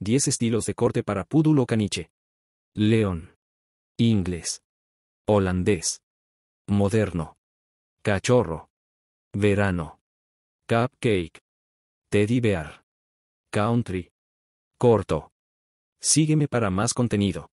10 estilos de corte para púdulo caniche. León. Inglés. Holandés. Moderno. Cachorro. Verano. Cupcake. Teddy Bear. Country. Corto. Sígueme para más contenido.